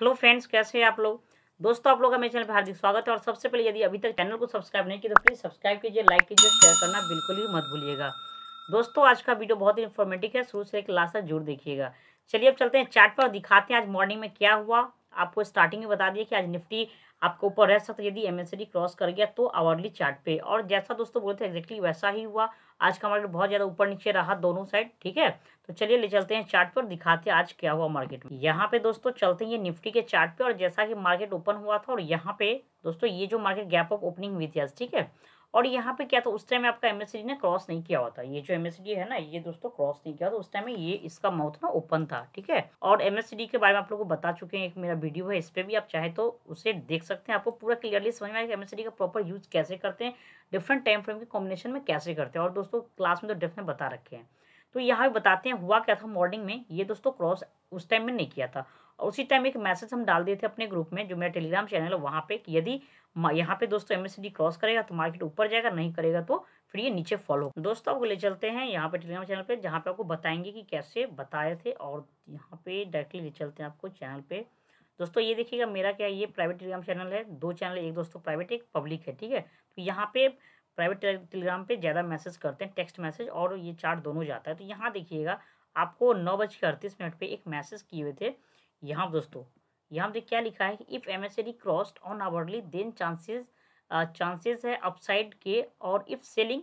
hello friends कैसे हैं आप लोग दोस्तों आप लोग का मेरे चैनल पर हार्दिक स्वागत है और सबसे पहले यदि अभी तक चैनल को सब्सक्राइब नहीं किया तो प्लीज़ सब्सक्राइब कीजिए लाइक कीजिए शेयर करना बिल्कुल भी मत भूलिएगा दोस्तों आज का वीडियो बहुत ही इन्फॉर्मेटिव है शुरू से एक लास्ट तक जरूर देखिएगा चलिए अब चलते हैं चार्ट पर दिखाते हैं आज मॉर्निंग में क्या हुआ आपको स्टार्टिंग में बता दिया कि आज निफ्टी आपको ऊपर रह सकता है यदि एम क्रॉस कर गया तो अवर्ली चार्ट पे और जैसा दोस्तों बोलते हैं एग्जैक्टली वैसा ही हुआ आज का मार्केट बहुत ज़्यादा ऊपर नीचे रहा दोनों साइड ठीक है तो चलिए ले चलते हैं चार्ट पर और दिखाते हैं आज क्या हुआ मार्केट में यहाँ पे दोस्तों चलते हैं निफ्टी के चार्ट पे और जैसा कि मार्केट ओपन हुआ था और यहाँ पे दोस्तों ये जो मार्केट गैप ऑफ ओपनिंग हुई थी आज ठीक है और यहाँ पे क्या था उस टाइम आपका एमएसडी ने क्रॉस नहीं किया हुआ था ये जो एमएसडी है ना ये दोस्तों क्रॉस नहीं किया था उस टाइम में ये इसका माउथ ना ओपन था ठीक है और एमएससीडी के बारे में आप लोगों को बता चुके हैं एक मेरा वीडियो है इस पर भी आप चाहे तो उसे देख सकते हैं आपको पूरा क्लियरली समझ में आएगा एमएसडी का प्रॉपर यूज कैसे करते हैं डिफरेंट टाइम फ्रेम के कॉम्बिनेशन में कैसे करते हैं और दोस्तों क्लास में तो डेफ बता रखे हैं तो यहाँ बताते हैं हुआ क्या था मॉर्निंग में ये दोस्तों क्रॉस उस टाइम में नहीं किया था और उसी टाइम एक मैसेज हम डाल दिए थे अपने ग्रुप में जो मेरा टेलीग्राम चैनल है वहाँ पे कि यदि यहाँ पे दोस्तों एम क्रॉस करेगा तो मार्केट ऊपर जाएगा नहीं करेगा तो फिर ये नीचे फॉलो दोस्तों आपको ले चलते हैं यहाँ पे टेलीग्राम चैनल पे जहाँ पे आपको बताएंगे कि कैसे बताए थे और यहाँ पे डायरेक्टली ले चलते हैं आपको चैनल पे दोस्तों ये देखिएगा मेरा क्या ये प्राइवेट टेलीग्राम चैनल है दो चैनल एक दोस्तों प्राइवेट एक पब्लिक है ठीक है तो यहाँ पे प्राइवेट टेलीग्राम पे ज़्यादा मैसेज करते हैं टेक्स्ट मैसेज और ये चार्ट दोनों जाता है तो यहाँ देखिएगा आपको नौ बज के अड़तीस मिनट पर एक मैसेज किए हुए थे यहाँ दोस्तों यहाँ पे क्या लिखा है कि if M S AD crossed on hourly then chances chances है अपसाइड के और if selling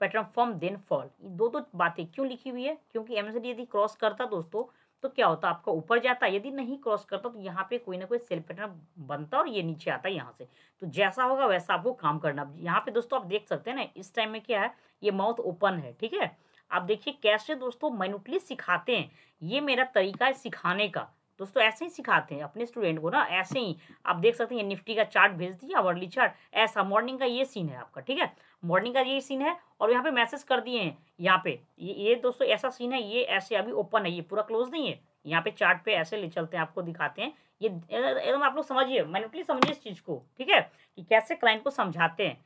pattern form then fall दो दो बातें क्यों लिखी हुई है क्योंकि एम यदि क्रॉस करता दोस्तों तो क्या होता आपका ऊपर जाता यदि नहीं क्रॉस करता तो यहाँ पे कोई ना कोई सेल पैटर्न बनता और ये नीचे आता है यहाँ से तो जैसा होगा वैसा आपको काम करना यहाँ पे दोस्तों आप देख सकते हैं ना इस टाइम में क्या है ये माउथ ओपन है ठीक है आप देखिए कैसे दोस्तों माइन्यूटली सिखाते हैं ये मेरा तरीका है सिखाने का दोस्तों ऐसे ही सिखाते हैं अपने स्टूडेंट को ना ऐसे ही आप देख सकते हैं ये निफ्टी का चार्ट भेज दिया वर्ली चार्ट ऐसा मॉर्निंग का ये सीन है आपका ठीक है मॉर्निंग का ये सीन है और यहाँ पे मैसेज कर दिए हैं यहाँ पे ये ये दोस्तों ऐसा सीन है ये ऐसे अभी ओपन है ये पूरा क्लोज नहीं है यहाँ पे चार्ट पे ऐसे ले चलते हैं आपको दिखाते हैं ये एकदम आप लोग समझिए मैनुअली समझिए इस चीज़ को ठीक है कि कैसे क्लाइंट को समझाते हैं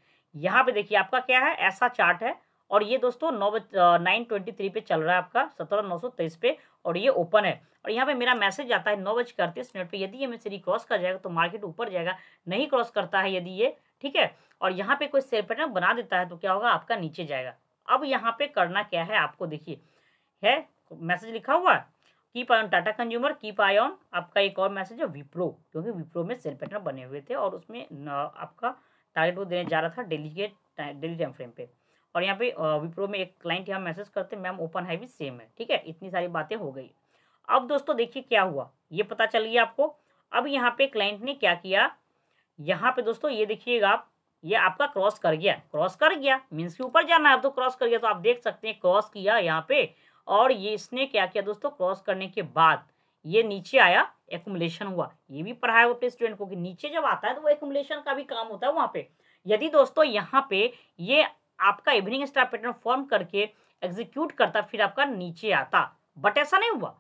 यहाँ पे देखिए आपका क्या है ऐसा चार्ट है और ये दोस्तों नौ नाइन ट्वेंटी थ्री पे चल रहा है आपका सत्रह नौ सौ तेईस पे और ये ओपन है और यहाँ पे मेरा मैसेज आता है नौ बज कर तीस मिनट पर यदि ये एमएसडी क्रॉस कर जाएगा तो मार्केट ऊपर जाएगा नहीं क्रॉस करता है यदि ये ठीक है और यहाँ पे कोई सेल पैटर्न बना देता है तो क्या होगा आपका नीचे जाएगा अब यहाँ पे करना क्या है आपको देखिए है मैसेज लिखा हुआ है keep eye on Tata consumer keep eye on आपका एक और मैसेज है विप्रो क्योंकि विप्रो में सेल पैटर्न बने हुए थे और उसमें आपका टारगेट वो देने जा रहा था डेली के डेली टाइम फ्रेम पे और यहाँ पे विप्रो में एक क्लाइंट यहाँ मैसेज करते मैम ओपन है भी सेम है ठीक है इतनी सारी बातें हो गई अब दोस्तों देखिए क्या हुआ ये पता चल गया आपको अब यहाँ पे क्लाइंट ने क्या किया यहाँ पे दोस्तों ये देखिएगा आप ये आपका क्रॉस कर गया क्रॉस कर गया मीन्स के ऊपर जाना है तो क्रॉस कर गया तो आप देख सकते हैं क्रॉस किया यहाँ पे और ये इसने क्या किया दोस्तों क्रॉस करने के बाद ये नीचे आया एकुमलेशन हुआ ये भी पढ़ाया हुआ अपने स्टूडेंट को कि नीचे जब आता है तो वो एकुमलेशन का भी काम होता है वहाँ पे यदि दोस्तों यहाँ पे ये आपका इवनिंग स्टार पैटर्न फॉर्म करके एग्जीक्यूट करता फिर आपका नीचे आता बट ऐसा नहीं हुआ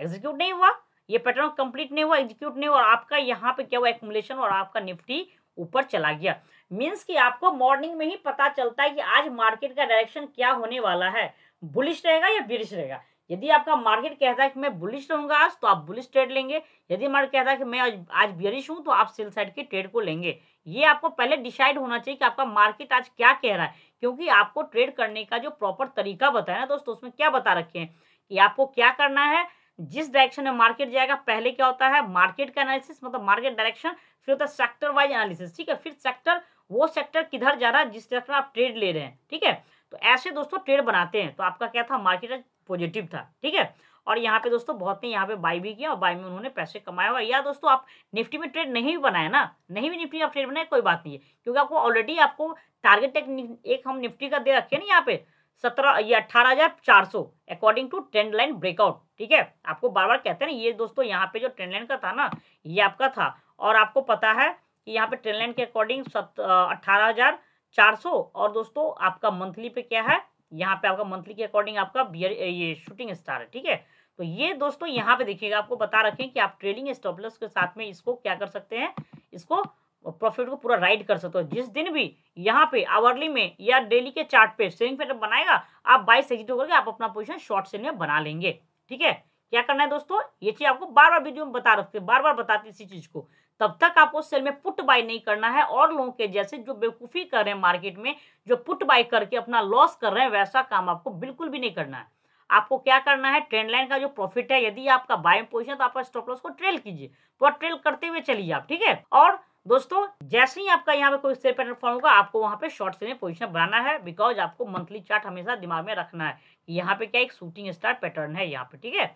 एग्जीक्यूट नहीं हुआ ये पैटर्न कंप्लीट नहीं हुआ एग्जीक्यूट नहीं हुआ आपका यहाँ पे क्या हुआ एकुमुलेशन और आपका निफ्टी ऊपर चला गया मीन्स कि आपको मॉर्निंग में ही पता चलता है कि आज मार्केट का डायरेक्शन क्या होने वाला है बुलिश रहेगा या बिरिश रहेगा यदि आपका मार्केट कहता है कि मैं बुलिश रहूंगा आज तो आप बुलिश ट्रेड लेंगे यदि मार्केट कहता है कि मैं आज बियरिश हूं तो आप सेल साइड के ट्रेड को लेंगे ये आपको पहले डिसाइड होना चाहिए कि आपका मार्केट आज क्या कह रहा है क्योंकि आपको ट्रेड करने का जो प्रॉपर तरीका बताया ना दोस्तों उसमें क्या बता रखे हैं कि आपको क्या करना है जिस डायरेक्शन में मार्केट जाएगा पहले क्या होता है मार्केट का एनालिसिस मतलब मार्केट डायरेक्शन फिर होता है सेक्टर वाइज एनालिसिस ठीक है फिर सेक्टर वो सेक्टर किधर जा रहा है जिस सेक्टर आप ट्रेड ले रहे हैं ठीक है तो ऐसे दोस्तों ट्रेड बनाते हैं तो आपका क्या था मार्केट पॉजिटिव था ठीक है और यहाँ पे दोस्तों बहुत ने यहाँ पे बाई भी किया और बाई में उन्होंने पैसे कमाया हुआ या दोस्तों आप निफ्टी में ट्रेड नहीं भी ना नहीं भी निफ्टी आप ट्रेड बनाए कोई बात नहीं है क्योंकि आपको ऑलरेडी आपको टारगेट एक, एक हम निफ्टी का दे रखे ना यहाँ पे सत्रह या अट्ठारह हजार चार सौ according to trend line breakout ठीक है आपको बार बार कहते हैं ना ये दोस्तों यहाँ पे जो ट्रेंड लाइन का था ना ये आपका था और आपको पता है कि यहाँ पे ट्रेंड लाइन के अकॉर्डिंग अट्ठारह हजार चार सौ और दोस्तों आपका मंथली पे क्या है यहाँ पे आपका मंथली के अकॉर्डिंग आपका बियर ये शूटिंग स्टार है ठीक है तो ये दोस्तों यहाँ पे देखिएगा आपको बता रखें कि आप ट्रेडिंग स्टॉप लॉस के साथ में इसको क्या कर सकते हैं इसको प्रॉफिट को पूरा राइड कर सकते हो जिस दिन भी यहाँ पे आवरली में या डेली के चार्ट पे सेलिंग पैटर्न बनाएगा आप बाईस एग्जिट होकर आप अपना पोजिशन शॉर्ट सेल में बना लेंगे ठीक है क्या करना है दोस्तों ये चीज आपको बार बार वीडियो में बता रखते बार बार बताती इसी चीज को तब तक आपको सेल में पुट बाय नहीं करना है और लोगों के जैसे जो बेवकूफ़ी कर रहे हैं मार्केट में जो पुट बाय करके अपना लॉस कर रहे हैं वैसा काम आपको बिल्कुल भी नहीं करना है आपको क्या करना है ट्रेंड लाइन का जो प्रॉफिट है यदि आपका बाय पोजिशन तो आपका स्टॉप लॉस को ट्रेल कीजिए और ट्रेल करते हुए चलिए आप ठीक है और दोस्तों जैसे ही आपका यहाँ पे कोई पैटर्न फॉर्म होगा आपको वहाँ पे शॉर्ट से में पोजीशन बनाना है बिकॉज आपको मंथली चार्ट हमेशा दिमाग में रखना है यहाँ पे क्या एक शूटिंग स्टार पैटर्न है यहाँ पे ठीक है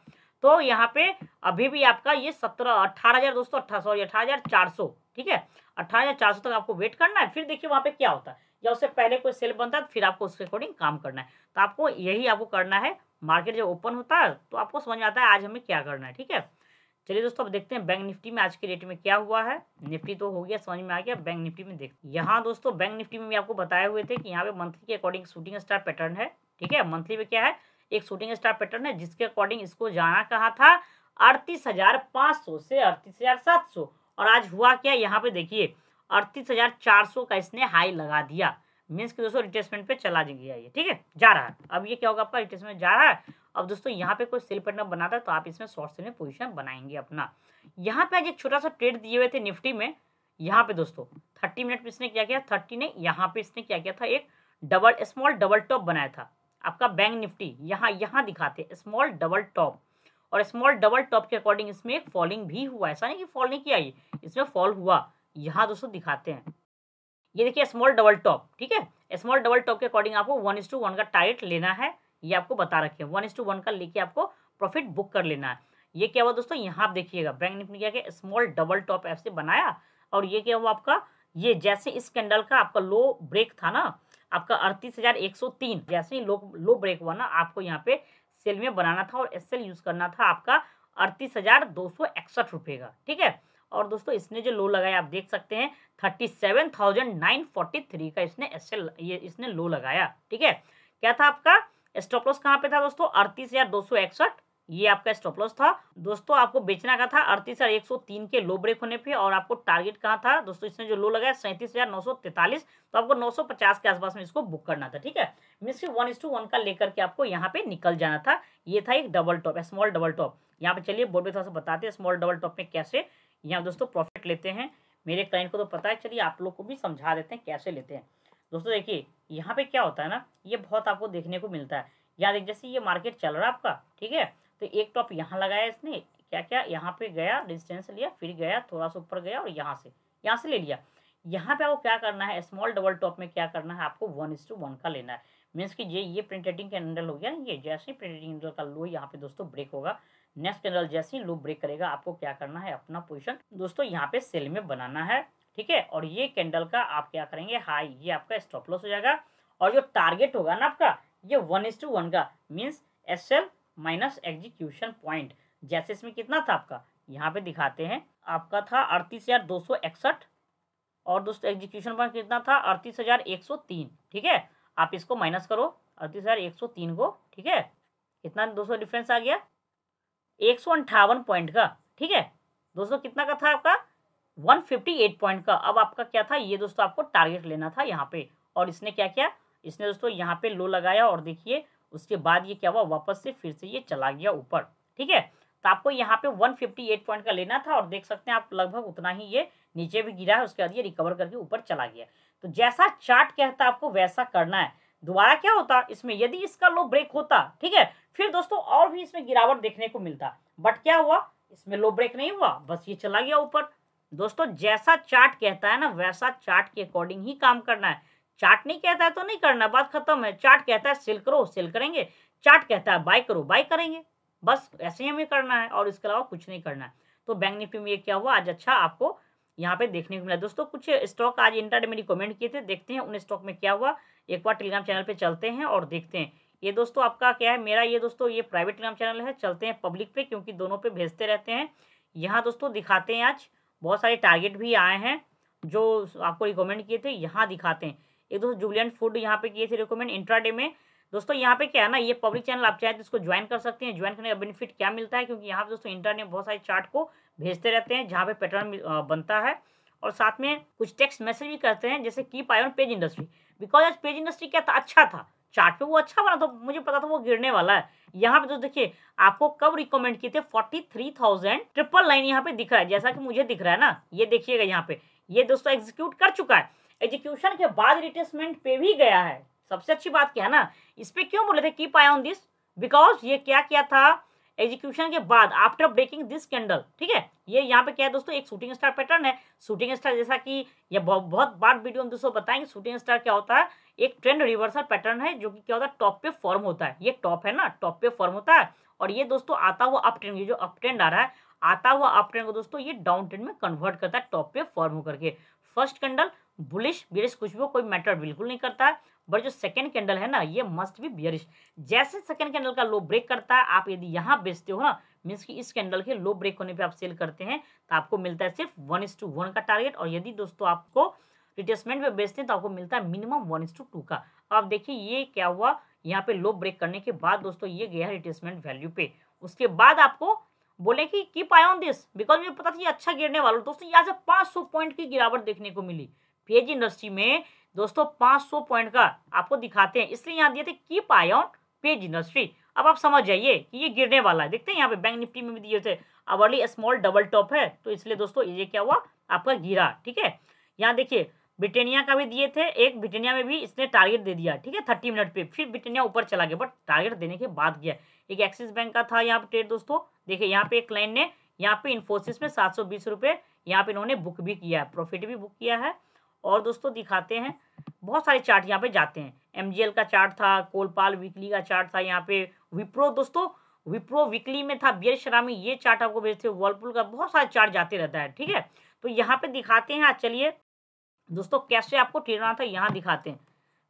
तो यहाँ पे अभी भी आपका ये सत्रह अट्ठारह हजार दोस्तों अट्ठारह अठारह हजार चार सौ ठीक है अट्ठारह हजार चार सौ तक आपको वेट करना है फिर देखिए वहाँ पे क्या होता है या उससे पहले कोई सेल बनता है तो फिर आपको उसके अकॉर्डिंग काम करना है तो आपको यही आपको करना है मार्केट जब ओपन होता है तो आपको समझ में आता है आज हमें क्या करना है ठीक है चलिए दोस्तों अब देखते हैं बैंक निफ्टी में आज के डेट में क्या हुआ है निफ्टी तो हो गया समझ में आ गया बैंक निफ्टी में देख यहाँ दोस्तों बैंक निफ्टी में भी आपको बताए हुए थे कि यहाँ पे मंथली के अकॉर्डिंग शूटिंग स्टार पैटर्न है ठीक है मंथली में क्या है एक शूटिंग स्टार पैटर्न है जिसके अकॉर्डिंग इसको जाना कहा था अड़तीस हजार पाँच सौ से अड़तीस हजार सात सौ और आज हुआ क्या यहाँ पे देखिए अड़तीस हजार चार सौ का इसने हाई लगा दिया मीन्स कि दोस्तों रिटेसमेंट पे चला जाएंगे ये ठीक है जा रहा है अब ये क्या होगा आपका रिटेसमेंट जा रहा है अब दोस्तों यहाँ पे कोई सेल पैटर्न बनाता है तो आप इसमें शॉर्ट सेल में पोजिशन बनाएंगे अपना यहाँ पे आज एक छोटा सा ट्रेड दिए हुए थे निफ्टी में यहाँ पे दोस्तों थर्टी मिनट में इसने क्या किया थर्टी ने यहाँ पे इसने क्या किया था एक डबल स्मॉल डबल टॉप बनाया था आपका बैंक निफ्टी यहाँ यहाँ दिखाते स्मॉल डबल टॉप और स्मॉल डबल टॉप के अकॉर्डिंग इसमें एक फॉलिंग भी हुआ ऐसा नहीं कि फॉल नहीं किया ये इसमें फॉल हुआ यहाँ दोस्तों दिखाते हैं ये देखिए स्मॉल डबल टॉप ठीक है स्मॉल डबल टॉप के अकॉर्डिंग आपको वन इज टू वन का टारगेट लेना है ये आपको बता रखे वन इज टू वन का लेके आपको प्रॉफिट बुक कर लेना है ये क्या हुआ दोस्तों यहाँ आप देखिएगा बैंक निफ्ट ने क्या किया स्मॉल डबल टॉप ऐप से बनाया और ये क्या हुआ आपका ये जैसे इस कैंडल का आपका लो ब्रेक था ना आपका अड़तीस हजार एक सौ तीन जैसे ही लो लो ब्रेक हुआ ना आपको यहाँ पे सेल में बनाना था और एस यूज़ करना था आपका अड़तीस हजार दो सौ इकसठ रुपये का ठीक है और दोस्तों इसने जो लो लगाया आप देख सकते हैं thirty seven thousand nine forty three का इसने ऐसे ये इसने लो लगाया ठीक है क्या था आपका स्टॉप लॉस कहाँ पे था दोस्तों अड़तीस हजार दो सौ इकसठ ये आपका स्टॉप लॉस था दोस्तों आपको बेचना का था अड़तीस हजार एक सौ तीन के लो ब्रेक होने पे और आपको टारगेट कहाँ था दोस्तों इसने जो लो लगाया सैंतीस हजार नौ सौ तैतालीस तो आपको नौ सौ पचास के आसपास में इसको बुक करना था ठीक है मीन्स कि वन इज टू वन का लेकर के आपको यहाँ पे निकल जाना था ये था एक double top small double top यहाँ पे चलिए बोर्ड में थोड़ा सा बताते हैं स्मॉल डबल टॉप में कैसे यहाँ दोस्तों प्रॉफिट लेते हैं मेरे क्लाइंट को तो पता है चलिए आप लोग को भी समझा देते हैं कैसे लेते हैं दोस्तों देखिए यहाँ पे क्या होता है ना ये बहुत आपको देखने को मिलता है यहाँ देख जैसे ये मार्केट चल रहा है आपका ठीक है तो एक टॉप तो यहाँ लगाया इसने क्या क्या यहाँ पे गया डिस्टेंस लिया फिर गया थोड़ा सा ऊपर गया और यहाँ से यहाँ से ले लिया यहाँ पे आपको क्या करना है स्मॉल डबल टॉप में क्या करना है आपको वन इस टू वन का लेना है मीन्स कि ये ये प्रिंटेडिंग के अंडर हो गया ये जैसे ही प्रिंटेडिंग एंडल का लो यहाँ पे दोस्तों ब्रेक होगा नेक्स्ट कैंडल जैसे ही लो ब्रेक करेगा आपको क्या करना है अपना पोजिशन दोस्तों यहाँ पे सेल में बनाना है ठीक है और ये कैंडल का आप क्या करेंगे हाई ये आपका स्टॉप लॉस हो जाएगा और जो टारगेट होगा ना आपका ये वन इज टू वन का means S L minus execution point जैसे इसमें कितना था आपका यहाँ पे दिखाते हैं आपका था अड़तीस हजार दो सौ इकसठ और दोस्तों एग्जीक्यूशन पॉइंट कितना था अड़तीस हजार एक सौ तीन ठीक है आप इसको माइनस करो अड़तीस हज़ार एक सौ तीन को ठीक है कितना दो सौ डिफरेंस आ गया एक सौ अंठावन पॉइंट का ठीक है दोस्तों कितना का था आपका वन फिफ्टी एट पॉइंट का अब आपका क्या था ये दोस्तों आपको टारगेट लेना था यहाँ पे और इसने क्या किया इसने दोस्तों यहाँ पे लो लगाया और देखिए उसके बाद ये क्या हुआ वापस से फिर से ये चला गया ऊपर ठीक है तो आपको यहाँ पे 158 पॉइंट का लेना था और देख सकते हैं आप लगभग उतना ही ये नीचे भी गिरा है उसके बाद ये रिकवर करके ऊपर चला गया तो जैसा चार्ट कहता है आपको वैसा करना है दोबारा क्या होता इसमें यदि इसका लो ब्रेक होता ठीक है फिर दोस्तों और भी इसमें गिरावट देखने को मिलता बट क्या हुआ इसमें लो ब्रेक नहीं हुआ बस ये चला गया ऊपर दोस्तों जैसा चार्ट कहता है ना वैसा चार्ट के अकॉर्डिंग ही काम करना है चार्ट नहीं कहता है तो नहीं करना बात खत्म है चार्ट कहता है सेल करो सेल करेंगे चार्ट कहता है बाय करो बाय करेंगे बस ऐसे ही हमें करना है और इसके अलावा कुछ नहीं करना है तो बैंक निफ्टी में ये क्या हुआ आज अच्छा आपको यहाँ पे देखने को मिला दोस्तों कुछ स्टॉक आज इंटरनेट में रिकमेंड किए थे देखते हैं उन स्टॉक में क्या हुआ एक बार टेलीग्राम चैनल पे चलते हैं और देखते हैं ये दोस्तों आपका क्या है मेरा ये दोस्तों ये प्राइवेट टेलीग्राम चैनल है चलते हैं पब्लिक पे क्योंकि दोनों पे भेजते रहते हैं यहाँ दोस्तों दिखाते हैं आज बहुत सारे टारगेट भी आए हैं जो आपको रिकमेंड किए थे यहाँ दिखाते हैं एक दोस्तों जूलियन फूड यहाँ पे किए थे रिकमेंड इंट्राडे में दोस्तों यहाँ पे क्या है ना ये पब्लिक चैनल आप चाहे तो इसको ज्वाइन कर सकते हैं ज्वाइन करने का बेनिफिट क्या मिलता है क्योंकि यहाँ पे दोस्तों इंटरनेट बहुत सारे चार्ट को भेजते रहते हैं जहाँ पे पैटर्न बनता है और साथ में कुछ टेक्स्ट मैसेज भी करते हैं जैसे keep eye on page industry because आज पेज इंडस्ट्री क्या था अच्छा था चार्ट पे वो अच्छा बना तो मुझे पता था वो गिरने वाला है यहाँ पे तो देखिए आपको कब रिकमेंड किए थे forty three thousand triple line यहाँ पे दिख रहा है जैसा कि मुझे दिख रहा है ना ये देखिएगा यहाँ पे ये दोस्तों एग्जीक्यूट कर चुका है एग्जीक्यूशन के बाद रिटेसमेंट पे भी गया है सबसे अच्छी बात क्या है ना इस पर क्यों बोले थे keep eye on this because ये क्या किया था एग्जीक्यूशन के बाद आफ्टर ब्रेकिंग दिस कैंडल ठीक है ये यहाँ पे क्या है दोस्तों एक शूटिंग स्टार पैटर्न है शूटिंग स्टार जैसा कि ये बहुत बार वीडियो हम दोस्तों बताएंगे शूटिंग स्टार क्या होता है एक ट्रेंड रिवर्सल पैटर्न है जो कि क्या होता है टॉप पे फॉर्म होता है ये टॉप है ना टॉप पे फॉर्म होता है और ये दोस्तों आता हुआ अप ट्रेंड जो अप ट्रेंड आ रहा है आता हुआ अप ट्रेंड को दोस्तों ये डाउन ट्रेंड में कन्वर्ट करता है टॉप पे फॉर्म होकर के फर्स्ट कैंडल बुलिश बिलिश कुछ भी कोई मैटर बिल्कुल नहीं करता है बट जो सेकेंड कैंडल है ना ये मस्ट भी बियरिश जैसे सेकेंड कैंडल का लो ब्रेक करता है आप यदि यहाँ बेचते हो ना मीन्स कि इस कैंडल के लो ब्रेक होने पे आप सेल करते हैं तो आपको मिलता है सिर्फ वन इज टू वन का टारगेट और यदि दोस्तों आपको रिटेसमेंट में बेचते हैं तो आपको मिलता है minimum one is to two का अब देखिए ये क्या हुआ यहाँ पे लो ब्रेक करने के बाद दोस्तों ये गया है रिटेसमेंट वैल्यू पे उसके बाद आपको बोले कि की पाए ऑन दिस बिकॉज मुझे पता था ये अच्छा गिरने वाला दोस्तों यहाँ से 500 पॉइंट की गिरावट देखने को मिली पेज इंडस्ट्री में दोस्तों 500 पॉइंट का आपको दिखाते हैं इसलिए यहाँ दिए थे keep eye on page industry अब आप समझ जाइए कि ये गिरने वाला है देखते हैं यहाँ पे बैंक निफ्टी में भी दिए थे अर्ली स्मॉल डबल टॉप है तो इसलिए दोस्तों ये क्या हुआ आपका गिरा ठीक है यहाँ देखिए ब्रिटेनिया का भी दिए थे एक ब्रिटेनिया में भी इसने टारगेट दे दिया ठीक है थर्टी मिनट पे फिर ब्रिटेनिया ऊपर चला गया बट टारगेट देने के बाद गया एक एक्सिस बैंक का था यहाँ पे ट्रेड दोस्तों देखिए यहाँ पे एक क्लाइंट ने यहाँ पे इन्फोसिस में सात सौ बीस रुपये यहाँ पे इन्होंने बुक भी किया है प्रॉफिट भी बुक किया है और दोस्तों दिखाते हैं बहुत सारे चार्ट यहाँ पे जाते हैं एमजीएल का चार्ट था कोलपाल वीकली का चार्ट था यहाँ पे विप्रो दोस्तों विप्रो वीकली में था बियर शरामी ये चार्ट आपको भेजते हैं वर्लपुल का बहुत सारे चार्ट जाते रहता है ठीक है तो यहाँ पे दिखाते हैं चलिए दोस्तों कैसे आपको ट्रेडना था यहाँ दिखाते हैं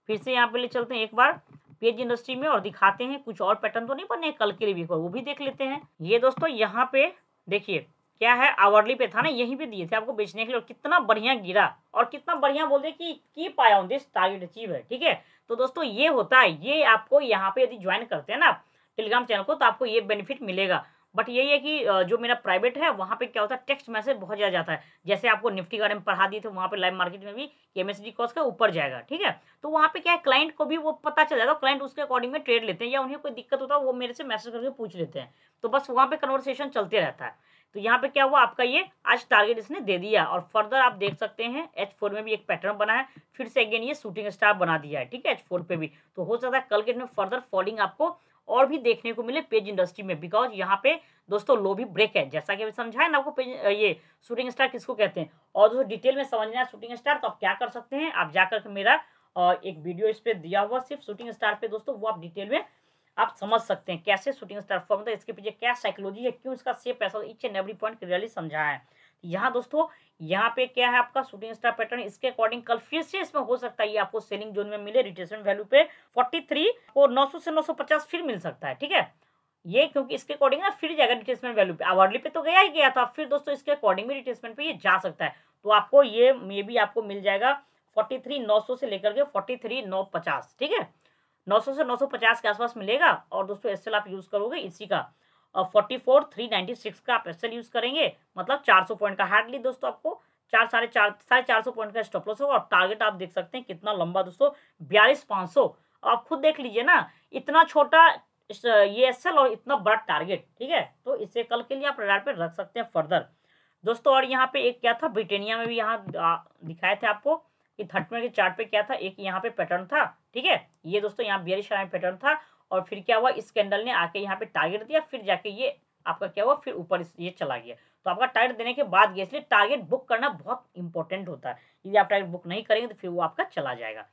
फिर से यहाँ पे ले चलते हैं एक बार पेज इंडस्ट्री में और दिखाते हैं कुछ और पैटर्न तो नहीं बने कल के लिए भी वो भी देख लेते हैं ये दोस्तों यहाँ पे देखिए क्या है आवरली पे था ना यहीं पे दिए थे आपको बेचने के लिए और कितना बढ़िया गिरा और कितना बढ़िया बोल दिया कि की पाया ऑन दिस टारगेट अचीव है ठीक है तो दोस्तों ये होता है ये आपको यहाँ पे यदि ज्वाइन करते हैं ना आप टेलीग्राम चैनल को तो आपको ये बेनिफिट मिलेगा बट यही है कि जो मेरा प्राइवेट है वहाँ पे क्या होता है टेक्स्ट मैसेज बहुत ज़्यादा जाता है जैसे आपको निफ्टी के बारे में पढ़ा दिए थे वहाँ पे लाइव मार्केट में भी एम एस डी का ऊपर जाएगा ठीक है तो वहाँ पे क्या है क्लाइंट को भी वो पता चल जाता है क्लाइंट उसके अकॉर्डिंग में ट्रेड लेते हैं या उन्हें कोई दिक्कत होता है वो मेरे से मैसेज करके पूछ लेते हैं तो बस वहाँ पर कन्वर्सेशन चलते रहता है तो यहाँ पे क्या हुआ आपका ये आज टारगेट इसने दे दिया और फर्दर आप देख सकते हैं एच फोर में भी एक पैटर्न बना है फिर से अगेन ये शूटिंग स्टार बना दिया है ठीक है एच फोर पे भी तो हो सकता है कल के दिन फर्दर फॉलिंग आपको और भी देखने को मिले पेज इंडस्ट्री में बिकॉज यहाँ पे दोस्तों लो भी ब्रेक है जैसा कि समझाए ना आपको पेज ये शूटिंग स्टार किसको कहते हैं और दोस्तों डिटेल में समझना है शूटिंग स्टार तो आप क्या कर सकते हैं आप जाकर मेरा एक वीडियो इस पर दिया हुआ सिर्फ शूटिंग स्टार पे दोस्तों वो आप डिटेल में आप समझ सकते हैं कैसे शूटिंग स्टार फॉर्म था इसके पीछे क्या साइकोलॉजी है क्यों इसका सेप ऐसा each and every point clearly समझा है यहाँ दोस्तों यहाँ पे क्या है आपका शूटिंग स्टार पैटर्न इसके अकॉर्डिंग कल फिर से इसमें हो सकता है ये आपको सेलिंग जोन में मिले रिटेशन वैल्यू पे 43 और सौ से 950 फिर मिल सकता है ठीक है ये क्योंकि इसके अकॉर्डिंग ना फिर जाएगा रिटेसमेंट वैल्यू पे अवार्डली पे तो गया ही गया था फिर दोस्तों इसके अकॉर्डिंग भी रिटेसमेंट पे ये जा सकता है तो आपको ये मे भी आपको मिल जाएगा फोर्टी थ्री नौ सौ से लेकर के फोर्टी थ्री नौ पचास ठीक है 900 से 950 के आसपास मिलेगा और दोस्तों एस आप यूज़ करोगे इसी का और forty four three ninety six का आप एस यूज़ करेंगे मतलब चार सौ पॉइंट का हार्डली दोस्तों आपको चार साढ़े चार साढ़े चार सौ पॉइंट का स्टॉप लॉस होगा और टारगेट आप देख सकते हैं कितना लंबा दोस्तों बयालीस पाँच सौ आप खुद देख लीजिए ना इतना छोटा ये एस और इतना बड़ा टारगेट ठीक है तो इसे कल के लिए आप रडार पे रख सकते हैं फर्दर दोस्तों और यहाँ पे एक क्या था ब्रिटेनिया में भी यहाँ दिखाए थे आपको कि थर्टी के चार्ट पे क्या था एक यहाँ पे पैटर्न था ठीक है ये दोस्तों यहाँ बियरिश में पैटर्न था और फिर क्या हुआ इस कैंडल ने आके यहाँ पे टारगेट दिया फिर जाके ये आपका क्या हुआ फिर ऊपर ये चला गया तो आपका टारगेट देने के बाद गया इसलिए टारगेट बुक करना बहुत इंपॉर्टेंट होता है यदि आप टारगेट बुक नहीं करेंगे तो फिर वो आपका चला जाएगा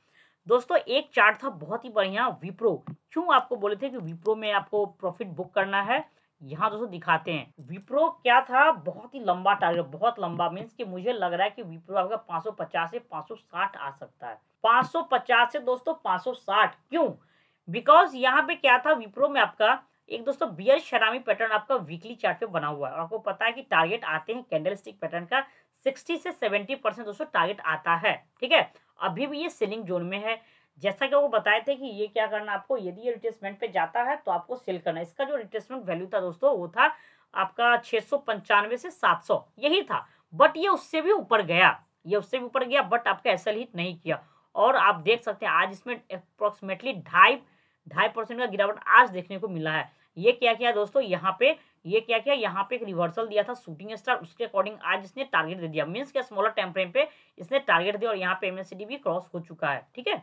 दोस्तों एक चार्ट था बहुत ही बढ़िया विप्रो क्यों आपको बोले थे कि विप्रो में आपको प्रॉफिट बुक करना है यहाँ दोस्तों दिखाते हैं विप्रो क्या था बहुत ही लंबा टारगेट बहुत लंबा मीन्स कि मुझे लग रहा है कि विप्रो आपका 550 से 560 आ सकता है 550 से दोस्तों 560 क्यों बिकॉज यहाँ पे क्या था विप्रो में आपका एक दोस्तों बियर शरामी पैटर्न आपका वीकली चार्ट पे बना हुआ है और आपको पता है कि टारगेट आते हैं कैंडल पैटर्न का 60 से 70 परसेंट दोस्तों टारगेट आता है ठीक है अभी भी ये सेलिंग जोन में है जैसा कि वो बताए थे कि ये क्या करना आपको यदि ये रिट्रेसमेंट पे जाता है तो आपको सेल करना इसका जो रिट्रेसमेंट वैल्यू था दोस्तों वो था आपका छः से सात यही था बट ये उससे भी ऊपर गया ये उससे भी ऊपर गया बट आपका ऐसा हिट नहीं किया और आप देख सकते हैं आज इसमें अप्रोक्सीमेटली ढाई ढाई परसेंट का गिरावट आज देखने को मिला है ये क्या किया दोस्तों यहाँ पे ये क्या किया यहाँ पे एक रिवर्सल दिया था शूटिंग स्टार उसके अकॉर्डिंग आज इसने टारगेट दे दिया मीन्स के स्मॉलर टाइम फ्रेम पे इसने टारगेट दिया और यहाँ पे एमएससीडी भी क्रॉस हो चुका है ठीक है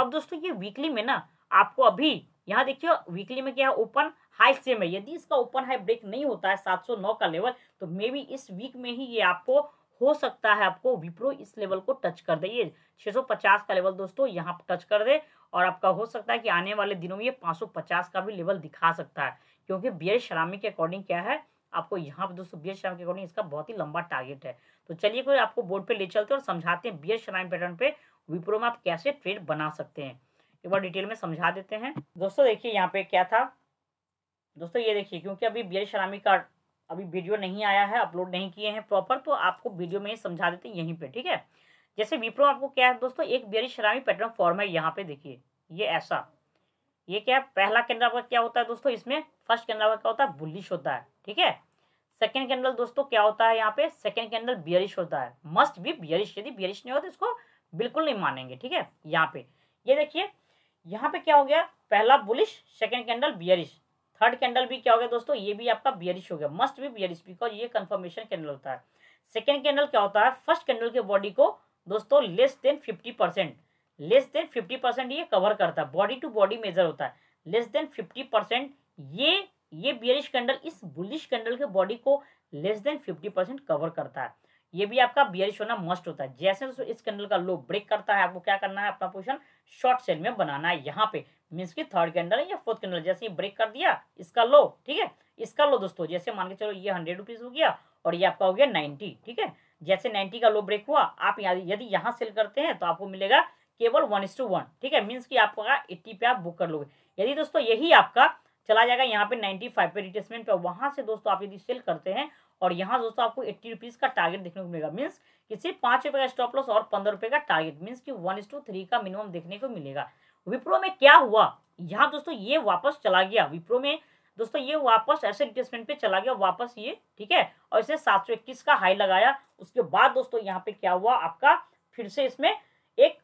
अब दोस्तों ये वीकली में ना आपको अभी यहाँ देखिए वीकली में क्या है ओपन हाई सेम है यदि इसका ओपन हाई ब्रेक नहीं होता है 709 का लेवल तो मे बी इस वीक में ही ये आपको हो सकता है आपको विप्रो इस लेवल को टच कर दे ये 650 का लेवल दोस्तों यहाँ टच कर दे और आपका हो सकता है कि आने वाले दिनों में ये 550 का भी लेवल दिखा सकता है क्योंकि बियर शरामी के अकॉर्डिंग क्या है आपको यहाँ पर दोस्तों बियर शरामी के अकॉर्डिंग इसका बहुत ही लंबा टारगेट है तो चलिए कोई आपको बोर्ड पर ले चलते और समझाते हैं बियर शरामी पैटर्न पे विप्रो में आप कैसे ट्रेड बना सकते हैं एक बार डिटेल में समझा देते हैं दोस्तों देखिए यहाँ पे क्या था दोस्तों ये देखिए क्योंकि अभी बियर शरामी का अभी वीडियो नहीं आया है अपलोड नहीं किए हैं प्रॉपर तो आपको वीडियो में ही समझा देते हैं यहीं पे ठीक है जैसे विप्रो आपको क्या है दोस्तों एक बेरी शराबी पैटर्न फॉर्म है यहाँ पे देखिए ये ऐसा ये क्या है पहला कैंडल का क्या होता है दोस्तों इसमें फर्स्ट कैंडल का क्या होता है बुलिश होता है ठीक है सेकेंड कैंडल दोस्तों क्या होता है यहाँ पे सेकेंड कैंडल बियरिश होता है मस्ट भी बियरिश यदि बियरिश नहीं होता इसको बिल्कुल नहीं मानेंगे ठीक है यहाँ पे ये देखिए यहाँ पे क्या हो गया पहला bullish second candle bearish third candle भी क्या हो गया दोस्तों ये भी आपका बियरिश हो गया मस्ट भी बियरिश बिकॉज ये कंफर्मेशन कैंडल होता है सेकेंड कैंडल क्या होता है फर्स्ट कैंडल के बॉडी को दोस्तों less than fifty percent less than fifty percent ये कवर करता है बॉडी टू बॉडी मेजर होता है लेस देन फिफ्टी परसेंट ये ये बियरिश कैंडल इस बुलिश कैंडल के बॉडी को less than fifty percent cover करता है ये भी आपका बियरिश होना मस्ट होता है जैसे दोस्तों इस कैंडल का लो ब्रेक करता है आपको क्या करना है अपना पोजिशन शॉर्ट सेल में बनाना है यहाँ पे मीन्स की थर्ड कैंडल है या फोर्थ कैंडल जैसे ये ब्रेक कर दिया इसका लो ठीक है इसका लो दोस्तों जैसे मान के चलो ये हंड्रेड रुपीज़ हो गया और ये आपका हो गया नाइन्टी ठीक है जैसे नाइन्टी का लो ब्रेक हुआ आप यदि यहाँ सेल करते हैं तो आपको मिलेगा केवल वन इज टू वन ठीक है मीन्स की आपका एट्टी पे आप बुक कर लोगे यदि दोस्तों यही आपका चला जाएगा यहाँ पे नाइन्टी फाइव पे रिटेसमेंट पे वहां से दोस्तों आप यदि सेल करते हैं और यहाँ दोस्तों आपको एट्टी रुपीज़ का टारगेट देखने को मिलेगा मीन्स कि सिर्फ पांच रुपए का स्टॉप लॉस और पंद्रह रुपए का टारगेट मीन्स की वन इज टू थ्री का मिनिमम देखने को मिलेगा विप्रो में क्या हुआ यहाँ दोस्तों ये वापस चला गया विप्रो में दोस्तों ये वापस ऐसे रिप्लेसमेंट पे चला गया वापस ये ठीक है और इसने 721 का हाई लगाया उसके बाद दोस्तों यहाँ पे क्या हुआ आपका फिर से इसमें एक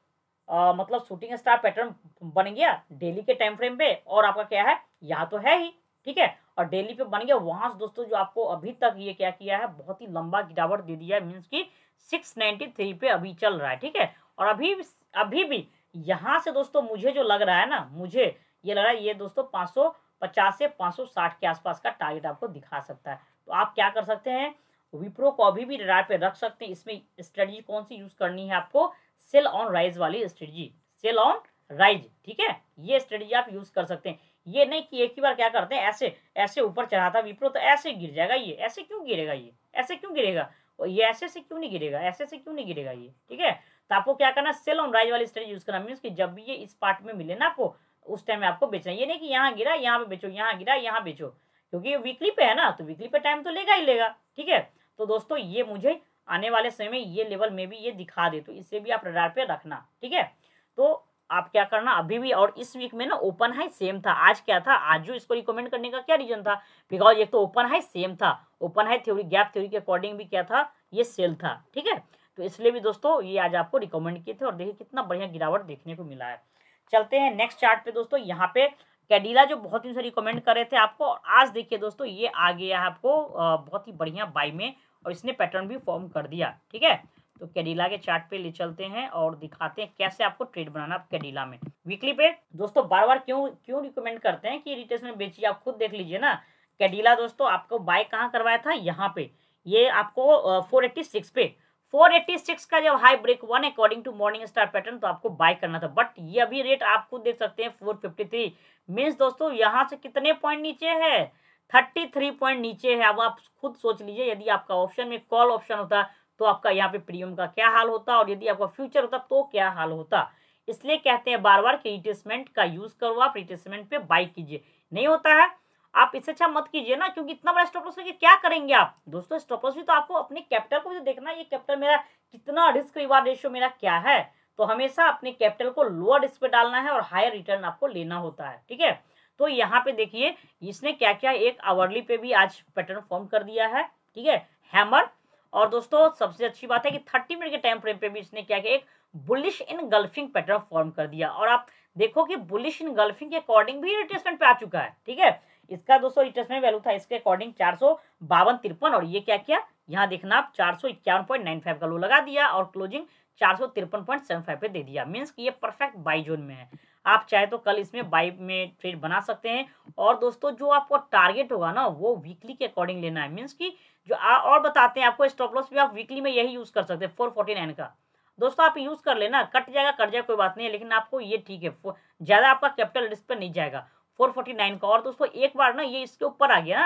आ, मतलब शूटिंग स्टार पैटर्न बन गया डेली के टाइम फ्रेम पे और आपका क्या है यहाँ तो है ही ठीक है और डेली पे बन गया वहां से दोस्तों जो आपको अभी तक ये क्या किया है बहुत ही लंबा गिरावट दे दिया है मीन्स की सिक्स पे अभी चल रहा है ठीक है और अभी अभी भी यहाँ से दोस्तों मुझे जो लग रहा है ना मुझे ये लग रहा है ये दोस्तों 550 से 560 के आसपास का टारगेट आपको दिखा सकता है तो आप क्या कर सकते हैं विप्रो को अभी भी रडार पे रख सकते हैं इसमें स्ट्रेटजी कौन सी यूज करनी है आपको सेल ऑन राइज वाली स्ट्रेटजी सेल ऑन राइज ठीक है ये स्ट्रेटजी आप यूज कर सकते हैं ये नहीं कि एक ही बार क्या करते हैं ऐसे ऐसे ऊपर चढ़ा था विप्रो तो ऐसे गिर जाएगा ये ऐसे क्यों गिरेगा ये ऐसे क्यों गिरेगा ये ऐसे से क्यों नहीं गिरेगा ऐसे से क्यों नहीं गिरेगा ये ठीक है तो आपको क्या करना सेल ऑन राइज वाली स्ट्रेटी यूज करना मीन की जब भी ये इस पार्ट में मिले ना आपको उस टाइम में आपको बेचना ये नहीं कि यहाँ गिरा यहाँ पे बेचो यहाँ गिरा यहाँ बेचो क्योंकि ये वीकली पे है ना तो वीकली पे टाइम तो लेगा ही लेगा ठीक है तो दोस्तों ये मुझे आने वाले समय में ये लेवल में भी ये दिखा दे तो इसे भी आप रडार पे रखना ठीक है तो आप क्या करना अभी भी और इस वीक में ना ओपन हाई सेम था आज क्या था आज जो इसको रिकमेंड करने का क्या रीजन था बिकॉज एक तो ओपन हाई सेम था open high theory gap theory के अकॉर्डिंग भी क्या था ये सेल था ठीक है तो इसलिए भी दोस्तों ये आज आपको रिकमेंड किए थे और देखिए कितना बढ़िया गिरावट देखने को मिला है चलते हैं नेक्स्ट चार्ट पे दोस्तों यहाँ पे कैडिला जो बहुत दिन से रिकमेंड कर रहे थे आपको आज देखिए दोस्तों ये आ गया है आपको बहुत ही बढ़िया बाई में और इसने पैटर्न भी फॉर्म कर दिया ठीक है तो कैडिला के चार्ट पे ले चलते हैं और दिखाते हैं कैसे आपको ट्रेड बनाना कैडिला में वीकली पे दोस्तों बार बार क्यों क्यों रिकमेंड करते हैं कि रिटेसमेंट बेचिए आप खुद देख लीजिए ना कैडिला दोस्तों आपको बाय कहाँ करवाया था यहाँ पे ये आपको फोर एट्टी सिक्स पे 486 का जब high break one according to morning star pattern तो आपको बाय करना था बट ये अभी रेट आप खुद देख सकते हैं 453 मीन्स दोस्तों यहाँ से कितने पॉइंट नीचे है 33 पॉइंट नीचे है अब आप खुद सोच लीजिए यदि आपका ऑप्शन में कॉल ऑप्शन होता तो आपका यहाँ पे प्रीमियम का क्या हाल होता और यदि आपका फ्यूचर होता तो क्या हाल होता इसलिए कहते हैं बार बार कि रिटेसमेंट का यूज करो आप रिटेसमेंट पे बाई कीजिए नहीं होता है आप इससे अच्छा मत कीजिए ना क्योंकि इतना बड़ा स्टॉप लॉस लेके क्या करेंगे आप दोस्तों स्टॉप लॉस भी तो आपको अपने कैपिटल को भी तो देखना ये कैपिटल मेरा कितना रिस्क रिवार्ड रेशियो मेरा क्या है तो हमेशा अपने कैपिटल को लोअर रिस्क पे डालना है और हायर रिटर्न आपको लेना होता है ठीक है तो यहाँ पे देखिए इसने क्या क्या एक आवर्ली पे भी आज पैटर्न फॉर्म कर दिया है ठीक है हैमर और दोस्तों सबसे अच्छी बात है कि थर्टी मिनट के टाइम फ्रेम पे भी इसने क्या किया एक bullish engulfing pattern form कर दिया और आप देखो कि बुलिश इन गल्फिंग के अकॉर्डिंग भी रिट्रेसमेंट पे आ चुका है ठीक है इसका दोस्तों रिट्रेसमेंट वैल्यू था इसके अकॉर्डिंग चार सौ बावन तिरपन और ये क्या किया यहाँ देखना आप चार सौ इक्यावन पॉइंट नाइन फाइव का लो लगा दिया और क्लोजिंग चार सौ तिरपन पॉइंट सेवन फाइव पे दे दिया मीन्स कि ये परफेक्ट बाई जोन में है आप चाहे तो कल इसमें बाई में ट्रेड बना सकते हैं और दोस्तों जो आपको टारगेट होगा ना वो वीकली के अकॉर्डिंग लेना है मीन्स कि जो आ, और बताते हैं आपको स्टॉप लॉस भी आप वीकली में यही यूज़ कर सकते हैं फोर फोर्टी नाइन का दोस्तों आप यूज़ कर लेना कट जाएगा कट जाएगा कोई बात नहीं है लेकिन आपको ये ठीक है ज़्यादा आपका कैपिटल रिस्क पर नहीं जाएगा फोर फोर्टी नाइन का और दोस्तों एक बार ना ये इसके ऊपर आ गया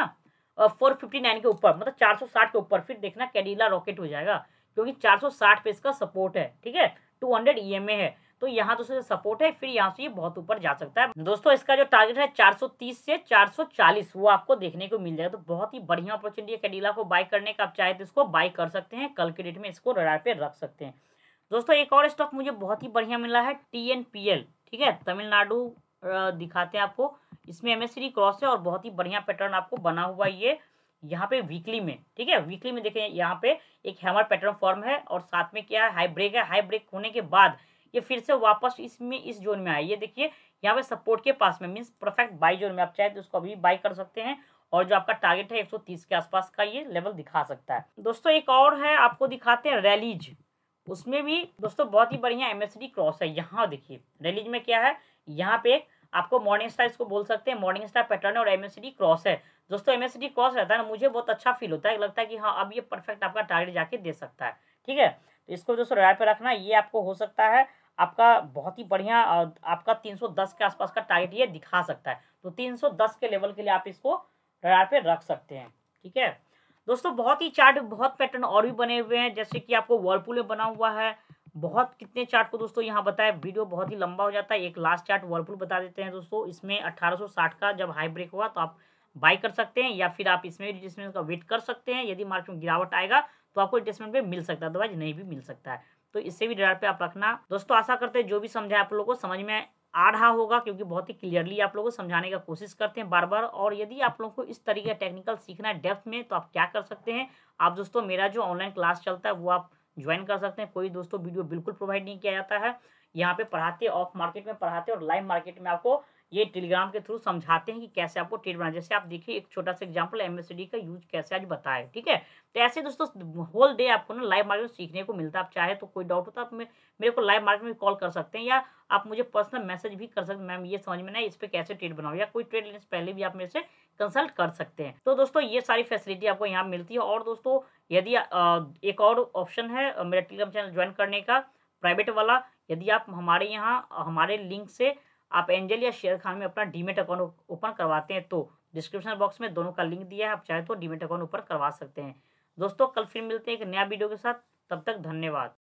ना फोर फिफ्टी नाइन के ऊपर मतलब चार सौ साठ के ऊपर फिर देखना कैडिला रॉकेट हो जाएगा क्योंकि चार सौ साठ पे इसका सपोर्ट है ठीक है two hundred E M A है तो यहाँ दोस्तों सपोर्ट है फिर यहाँ से ये बहुत ऊपर जा सकता है दोस्तों इसका जो टारगेट है 430 से 440 वो आपको देखने को मिल जाएगा तो बहुत ही बढ़िया अपॉर्चुनिटी है कैडिला को बाय करने का आप चाहे तो इसको बाय कर सकते हैं कल के डेट में इसको रडार पे रख सकते हैं दोस्तों एक और स्टॉक मुझे बहुत ही बढ़िया मिला है टी ठीक है तमिलनाडु दिखाते हैं आपको इसमें एमएससी क्रॉस है और बहुत ही बढ़िया पैटर्न आपको बना हुआ ये यहाँ पे वीकली में ठीक है वीकली में देखें यहाँ पे एक हैमर पैटर्न फॉर्म है और साथ में क्या है हाई ब्रेक है हाई ब्रेक होने के बाद ये फिर से वापस इसमें इस जोन में आई ये देखिए यहाँ पे सपोर्ट के पास में मीन्स परफेक्ट बाई जोन में आप चाहे तो उसको अभी बाई कर सकते हैं और जो आपका टारगेट है 130 के आसपास का ये लेवल दिखा सकता है दोस्तों एक और है आपको दिखाते हैं रैलीज उसमें भी दोस्तों बहुत ही बढ़िया एमएसडी क्रॉस है यहाँ देखिए रैलीज में क्या है यहाँ पे एक आपको मॉर्निंग स्टार इसको बोल सकते हैं मॉर्निंग स्टार पैटर्न और एमएससीडी क्रॉस है दोस्तों एमएससीडी क्रॉस रहता है ना मुझे बहुत अच्छा फील होता है लगता है कि हाँ अब ये परफेक्ट आपका टारगेट जाके दे सकता है ठीक है तो इसको दोस्तों राय पे रखना ये आपको हो सकता है आपका बहुत ही बढ़िया आपका तीन के आसपास का टारगेट ये दिखा सकता है तो तीन के लेवल के लिए आप इसको रडार पे रख सकते हैं ठीक है दोस्तों बहुत ही चार्ट बहुत पैटर्न और भी बने हुए हैं जैसे कि आपको वर्लपूल में बना हुआ है बहुत कितने चार्ट को दोस्तों यहाँ बताया वीडियो बहुत ही लंबा हो जाता है एक लास्ट चार्ट वर्लपुल बता देते हैं दोस्तों इसमें 1860 का जब हाई ब्रेक हुआ तो आप बाई कर सकते हैं या फिर आप इसमें रिजिस्टमेंट का वेट कर सकते हैं यदि मार्केट में गिरावट आएगा तो आपको एडजस्टमेंट पे मिल सकता है अदरवाइज नहीं भी मिल सकता है तो इससे भी डर पे आप रखना दोस्तों आशा करते हैं जो भी समझाए आप लोगों को समझ में आ रहा होगा क्योंकि बहुत ही क्लियरली आप लोगों को समझाने का कोशिश करते हैं बार बार और यदि आप लोगों को इस तरीके का टेक्निकल सीखना है डेफ में तो आप क्या कर सकते हैं आप दोस्तों मेरा जो ऑनलाइन क्लास चलता है वो आप ज्वाइन कर सकते हैं कोई दोस्तों वीडियो बिल्कुल प्रोवाइड नहीं किया जाता है यहाँ पे पढ़ाते ऑफ मार्केट में पढ़ाते और लाइव मार्केट में आपको ये टेलीग्राम के थ्रू समझाते हैं कि कैसे आपको ट्रेड बनाना जैसे आप देखिए एक छोटा सा एग्जाम्पल एमएसडी का यूज कैसे आज बताए ठीक है तो ऐसे दोस्तों होल डे आपको ना लाइव मार्केट सीखने को मिलता है आप चाहे तो कोई डाउट हो तो आप मेरे को लाइव मार्केट में कॉल कर सकते हैं या आप मुझे पर्सनल मैसेज भी कर सकते हैं मैम ये समझ में ना इस पर कैसे ट्रेड बनाओ या कोई ट्रेड लेने से पहले भी आप मेरे से कंसल्ट कर सकते हैं तो दोस्तों ये सारी फैसिलिटी आपको यहाँ मिलती है और दोस्तों यदि एक और ऑप्शन है मेरा टेलीग्राम चैनल ज्वाइन करने का प्राइवेट वाला यदि आप हमारे यहाँ हमारे लिंक से आप एंजल या शेयर खान में अपना डीमेट अकाउंट ओपन करवाते हैं तो डिस्क्रिप्शन बॉक्स में दोनों का लिंक दिया है आप चाहे तो डीमेट अकाउंट ओपन करवा सकते हैं दोस्तों कल फिर मिलते हैं एक नया वीडियो के साथ तब तक धन्यवाद